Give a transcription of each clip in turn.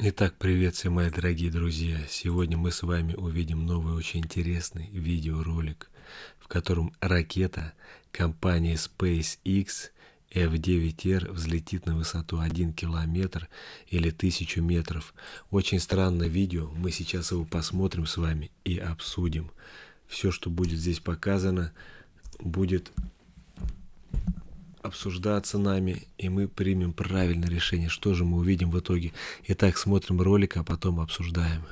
Итак, приветствую, мои дорогие друзья! Сегодня мы с вами увидим новый очень интересный видеоролик, в котором ракета компании SpaceX F-9R взлетит на высоту 1 километр или 1000 метров. Очень странное видео, мы сейчас его посмотрим с вами и обсудим. Все, что будет здесь показано, будет обсуждаться нами, и мы примем правильное решение, что же мы увидим в итоге. Итак, смотрим ролик, а потом обсуждаем.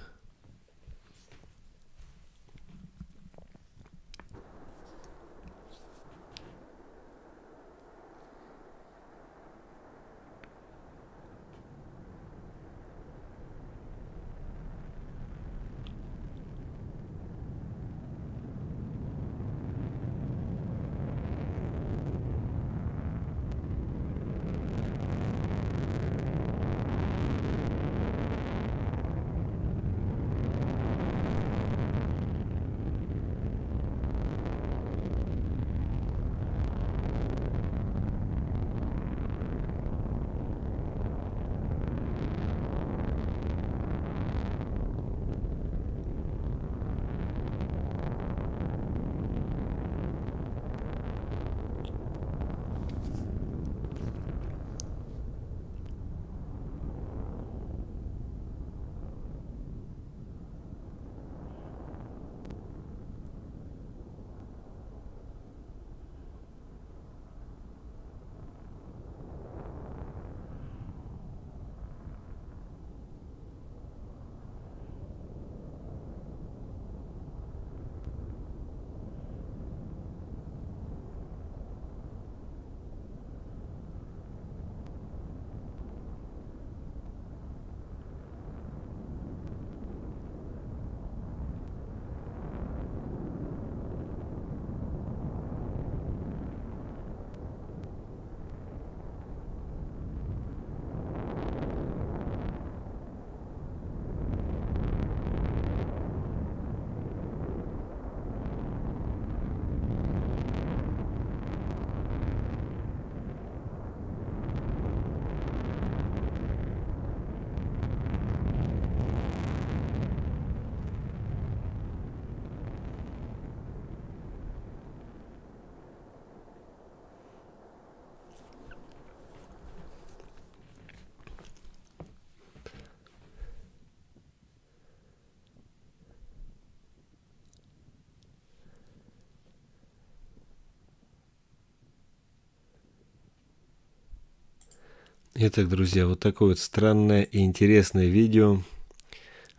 Итак, друзья, вот такое вот странное и интересное видео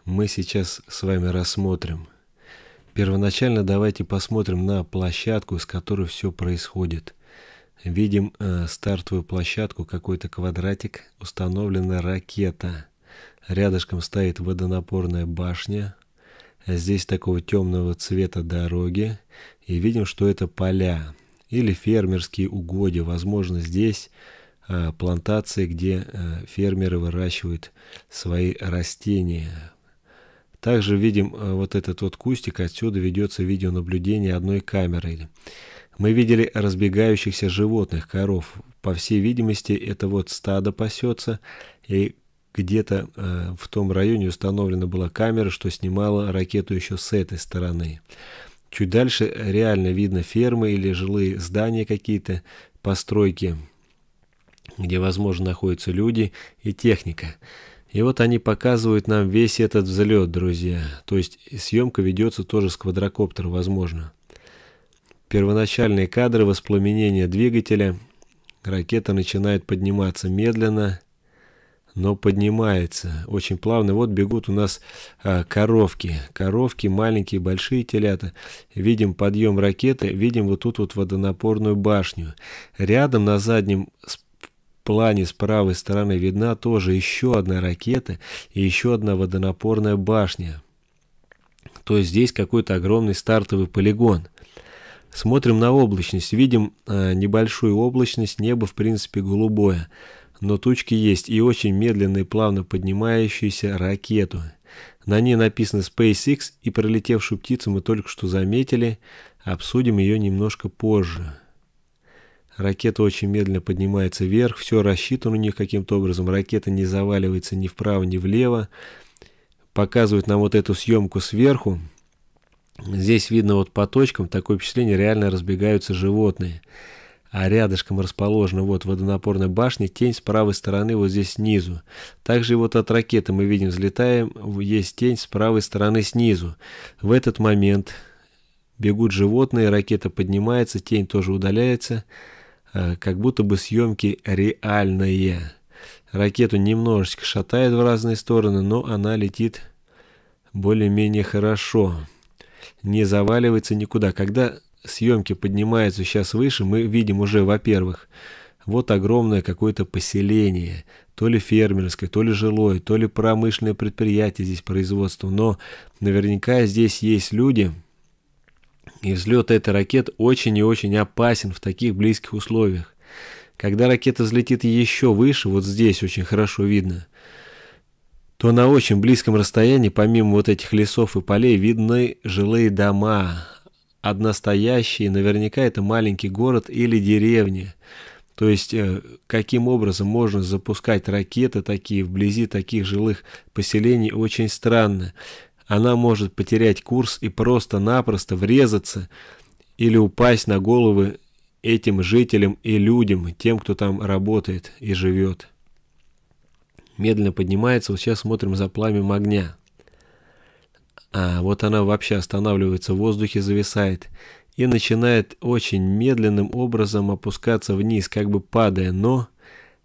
мы сейчас с вами рассмотрим. Первоначально давайте посмотрим на площадку, с которой все происходит. Видим э, стартовую площадку, какой-то квадратик, установлена ракета. Рядышком стоит водонапорная башня. Здесь такого темного цвета дороги. И видим, что это поля или фермерские угодья. Возможно, здесь Э, плантации, где э, фермеры выращивают свои растения. Также видим э, вот этот вот кустик, отсюда ведется видеонаблюдение одной камерой. Мы видели разбегающихся животных, коров. По всей видимости, это вот стадо пасется, и где-то в том районе установлена была камера, что снимала ракету еще с этой стороны. Чуть дальше реально видно фермы или жилые здания какие-то, постройки где, возможно, находятся люди и техника. И вот они показывают нам весь этот взлет, друзья. То есть съемка ведется тоже с квадрокоптера, возможно. Первоначальные кадры воспламенения двигателя. Ракета начинает подниматься медленно, но поднимается очень плавно. Вот бегут у нас а, коровки. Коровки, маленькие, большие телята. Видим подъем ракеты, видим вот тут вот водонапорную башню. Рядом на заднем плане с правой стороны видна тоже еще одна ракета и еще одна водонапорная башня. То есть здесь какой-то огромный стартовый полигон. Смотрим на облачность. Видим э, небольшую облачность, небо в принципе голубое. Но тучки есть и очень медленно и плавно поднимающуюся ракету. На ней написано SpaceX и пролетевшую птицу мы только что заметили. Обсудим ее немножко позже. Ракета очень медленно поднимается вверх, все рассчитано у них каким-то образом, ракета не заваливается ни вправо, ни влево. показывает нам вот эту съемку сверху. Здесь видно вот по точкам, такое впечатление, реально разбегаются животные. А рядышком расположена вот водонапорная башня, тень с правой стороны вот здесь снизу. Также вот от ракеты мы видим, взлетаем, есть тень с правой стороны снизу. В этот момент бегут животные, ракета поднимается, тень тоже удаляется. Э, как будто бы съемки реальные. Ракету немножечко шатает в разные стороны, но она летит более-менее хорошо. Не заваливается никуда. Когда съемки поднимаются сейчас выше, мы видим уже, во-первых, вот огромное какое-то поселение, то ли фермерское, то ли жилое, то ли промышленное предприятие здесь производство, но наверняка здесь есть люди, и взлет этой ракеты очень и очень опасен в таких близких условиях. Когда ракета взлетит еще выше, вот здесь очень хорошо видно, то на очень близком расстоянии, помимо вот этих лесов и полей, видны жилые дома, одностоящие, наверняка это маленький город или деревня. То есть, э, каким образом можно запускать ракеты такие вблизи таких жилых поселений, очень странно она может потерять курс и просто-напросто врезаться или упасть на головы этим жителям и людям, тем, кто там работает и живет. Медленно поднимается, вот сейчас смотрим за пламем огня. А вот она вообще останавливается в воздухе, зависает и начинает очень медленным образом опускаться вниз, как бы падая, но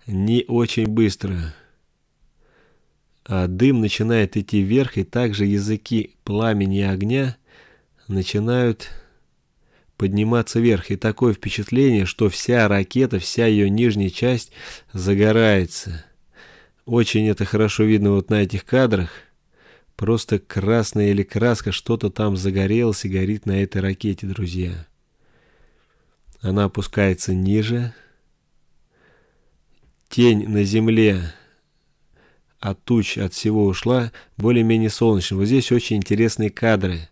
не очень быстро. А дым начинает идти вверх, и также языки пламени и огня начинают подниматься вверх. И такое впечатление, что вся ракета, вся ее нижняя часть загорается. Очень это хорошо видно вот на этих кадрах. Просто красная или краска, что-то там загорелось и горит на этой ракете, друзья. Она опускается ниже. Тень на земле от а туч, от всего ушла, более-менее солнечно. Вот здесь очень интересные кадры.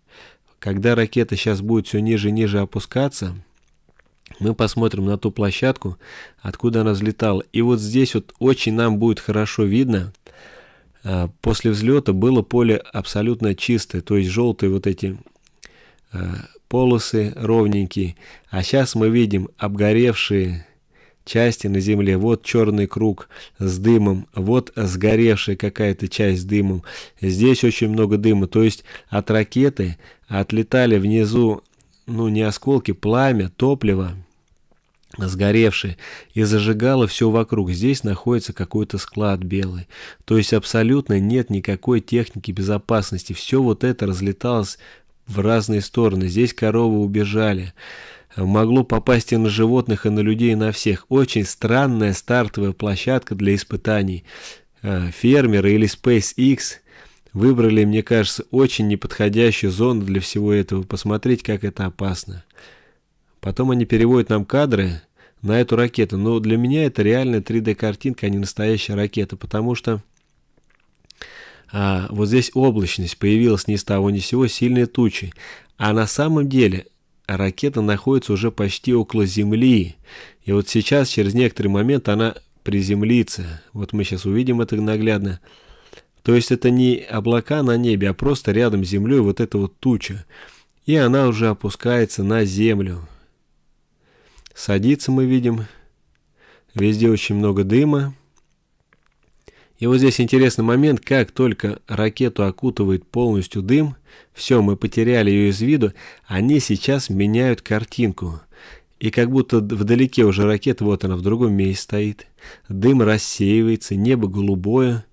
Когда ракета сейчас будет все ниже и ниже опускаться, мы посмотрим на ту площадку, откуда она взлетала. И вот здесь вот очень нам будет хорошо видно. А, после взлета было поле абсолютно чистое, то есть желтые вот эти а, полосы ровненькие. А сейчас мы видим обгоревшие части на земле. Вот черный круг с дымом, вот сгоревшая какая-то часть с дымом. Здесь очень много дыма, то есть от ракеты отлетали внизу, ну не осколки, пламя, топливо сгоревшее, и зажигало все вокруг. Здесь находится какой-то склад белый. То есть абсолютно нет никакой техники безопасности. Все вот это разлеталось в разные стороны. Здесь коровы убежали могло попасть и на животных, и на людей, и на всех. Очень странная стартовая площадка для испытаний. А, фермеры или SpaceX выбрали, мне кажется, очень неподходящую зону для всего этого. Посмотреть, как это опасно. Потом они переводят нам кадры на эту ракету. Но для меня это реальная 3D-картинка, а не настоящая ракета, потому что а, вот здесь облачность появилась ни с того ни с сего, сильные тучи. А на самом деле ракета находится уже почти около Земли. И вот сейчас, через некоторый момент, она приземлится. Вот мы сейчас увидим это наглядно. То есть это не облака на небе, а просто рядом с землей вот эта вот туча. И она уже опускается на землю. Садится мы видим. Везде очень много дыма. И вот здесь интересный момент, как только ракету окутывает полностью дым, все, мы потеряли ее из виду, они сейчас меняют картинку. И как будто вдалеке уже ракета, вот она в другом месте стоит. Дым рассеивается, небо голубое.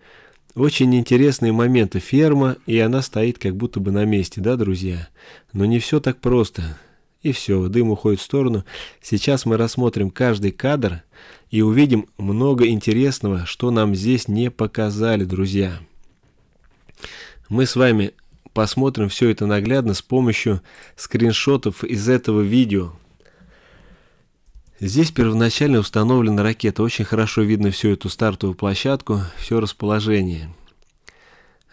Очень интересные моменты. Ферма, и она стоит как будто бы на месте, да, друзья? Но не все так просто и все, дым уходит в сторону. Сейчас мы рассмотрим каждый кадр и увидим много интересного, что нам здесь не показали, друзья. Мы с вами посмотрим все это наглядно с помощью скриншотов из этого видео. Здесь первоначально установлена ракета. Очень хорошо видно всю эту стартовую площадку, все расположение.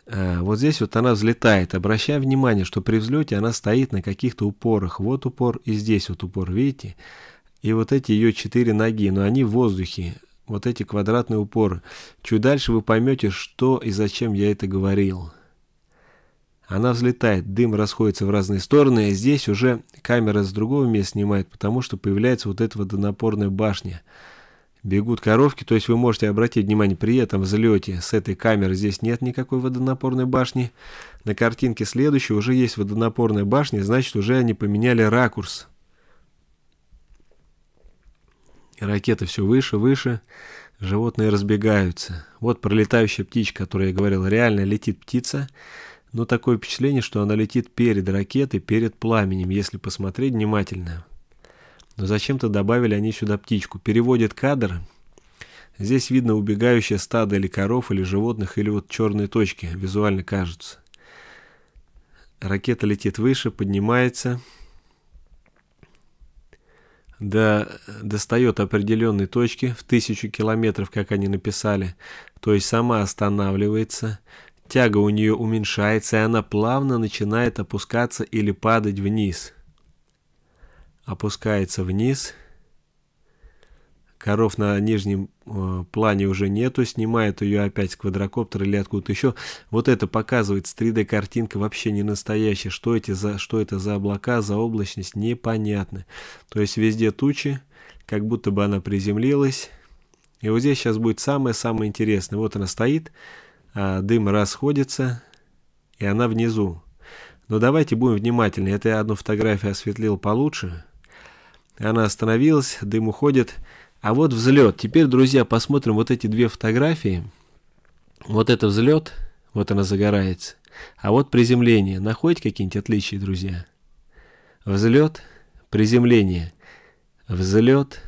Э, вот здесь вот она взлетает. Обращаем внимание, что при взлете она стоит на каких-то упорах. Вот упор и здесь вот упор, видите? И вот эти ее четыре ноги, но они в воздухе. Вот эти квадратные упоры. Чуть дальше вы поймете, что и зачем я это говорил. Она взлетает, дым расходится в разные стороны, и а здесь уже камера с другого места снимает, потому что появляется вот эта водонапорная башня. Бегут коровки, то есть вы можете обратить внимание, при этом взлете с этой камеры здесь нет никакой водонапорной башни. На картинке следующей уже есть водонапорная башня, значит уже они поменяли ракурс. Ракеты все выше, выше, животные разбегаются. Вот пролетающая птичка, о которой я говорил, реально летит птица. Но такое впечатление, что она летит перед ракетой, перед пламенем, если посмотреть внимательно. Но зачем-то добавили они сюда птичку. Переводит кадр. Здесь видно убегающее стадо или коров, или животных, или вот черные точки визуально кажутся. Ракета летит выше, поднимается. Да, достает определенные точки в тысячу километров, как они написали. То есть сама останавливается. Тяга у нее уменьшается, и она плавно начинает опускаться или падать вниз опускается вниз. Коров на нижнем э, плане уже нету, снимает ее опять с квадрокоптера или откуда-то еще. Вот это показывает, с 3D картинка вообще не настоящая. Что, эти за, что это за облака, за облачность, непонятно. То есть везде тучи, как будто бы она приземлилась. И вот здесь сейчас будет самое-самое интересное. Вот она стоит, а дым расходится, и она внизу. Но давайте будем внимательны. Это я одну фотографию осветлил получше. Она остановилась, дым уходит. А вот взлет. Теперь, друзья, посмотрим вот эти две фотографии. Вот это взлет, вот она загорается. А вот приземление. Находите какие-нибудь отличия, друзья? Взлет, приземление. Взлет,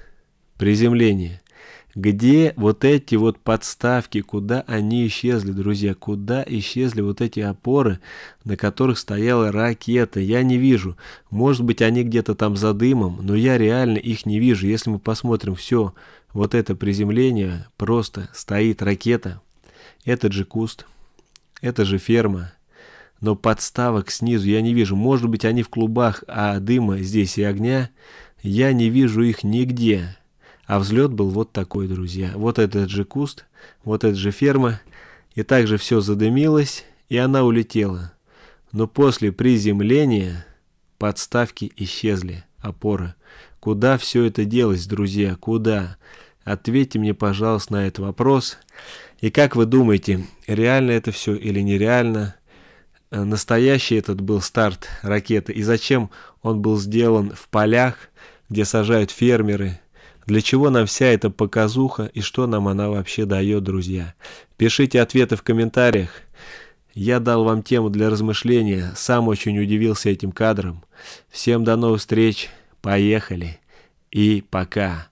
приземление. Где вот эти вот подставки, куда они исчезли, друзья? Куда исчезли вот эти опоры, на которых стояла ракета? Я не вижу. Может быть, они где-то там за дымом, но я реально их не вижу. Если мы посмотрим все вот это приземление, просто стоит ракета. Этот же куст, это же ферма, но подставок снизу я не вижу. Может быть, они в клубах, а дыма здесь и огня. Я не вижу их нигде. А взлет был вот такой, друзья. Вот этот же куст, вот эта же ферма. И также все задымилось, и она улетела. Но после приземления подставки исчезли, опоры. Куда все это делось, друзья, куда? Ответьте мне, пожалуйста, на этот вопрос. И как вы думаете, реально это все или нереально? Э, настоящий этот был старт ракеты. И зачем он был сделан в полях, где сажают фермеры, для чего нам вся эта показуха и что нам она вообще дает, друзья? Пишите ответы в комментариях. Я дал вам тему для размышления, сам очень удивился этим кадром. Всем до новых встреч, поехали и пока.